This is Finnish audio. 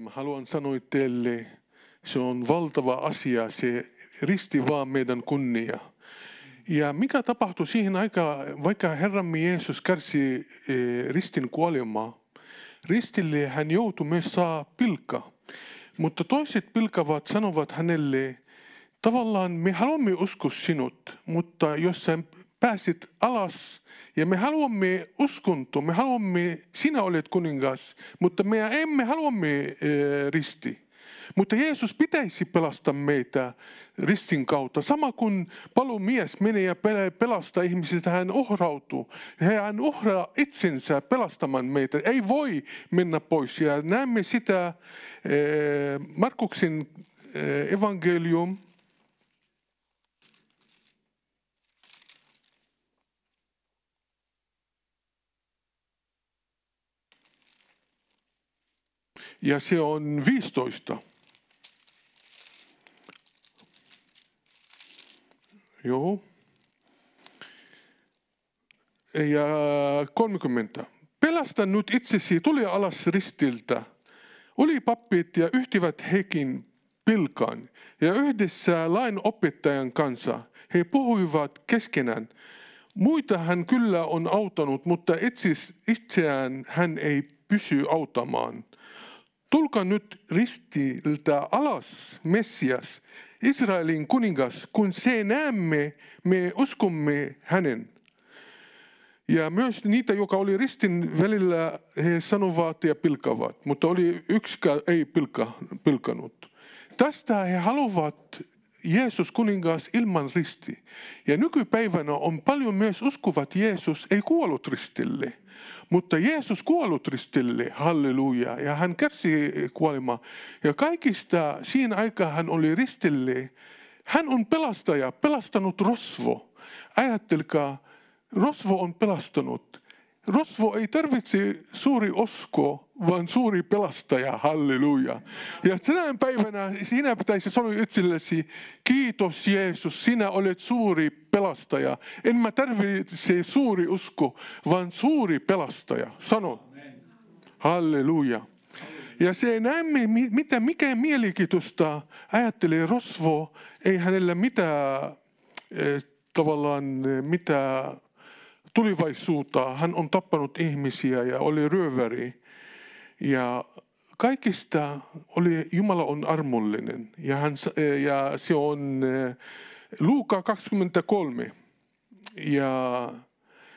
Mä haluan sanoa teille, se on valtava asia, se risti vaan meidän kunnia. Ja mikä tapahtui siihen aikaan, vaikka Herramme Jeesus kärsi e, ristin kuolemaa, ristille hän joutui myös saa pilkka. Mutta toiset pilkavat sanovat hänelle, tavallaan me haluamme uskoa sinut, mutta jos sä pääsit alas ja me haluamme uskonto, me haluamme, sinä olet kuningas, mutta me emme haluamme eh, risti. Mutta Jeesus pitäisi pelastaa meitä ristin kautta. Sama kuin palumies menee ja pelastaa ihmiset, hän ohrautuu. Hän ohraa itsensä pelastamaan meitä. Ei voi mennä pois. Ja näemme sitä eh, Markuksen eh, evankelium – ja se on 15. Joo. Ja 30. Pelasta nyt itsesi, tuli alas ristiltä. Oli pappit ja yhtivät hekin pilkan ja yhdessä lain opettajan kanssa he puhuivat keskenään. Muita hän kyllä on auttanut, mutta itseään hän ei pysy auttamaan tulkaa nyt ristiltä alas Messias, Israelin kuningas, kun se näemme, me uskomme hänen. Ja myös niitä, joka oli ristin välillä, he sanovat ja pilkavat, mutta oli yksikään ei pilka, pilkanut. Tästä he haluavat Jeesus kuningas ilman risti. Ja nykypäivänä on paljon myös uskovat, Jeesus ei kuollut ristille. Mutta Jeesus kuollut ristille, halleluja, ja hän kärsi kuolema. Ja kaikista siinä aikaa hän oli ristille. Hän on pelastaja, pelastanut rosvo. Ajattelkaa, rosvo on pelastanut. Rosvo ei tarvitse suuri usko, vaan suuri pelastaja, halleluja. Ja tänä päivänä sinä pitäisi sanoa itsellesi, kiitos Jeesus, sinä olet suuri pelastaja. En mä tarvitse suuri usko, vaan suuri pelastaja. Sano. Halleluja. Ja se näemme, mitä, mikä mielikitusta ajattelee Rosvo, ei hänellä mitään eh, tavallaan eh, mitä tulivaisuutta. Hän on tappanut ihmisiä ja oli ryöväri. Ja kaikista oli, Jumala on armollinen. Ja, hän, ja se on eh, Luuka 23. Ja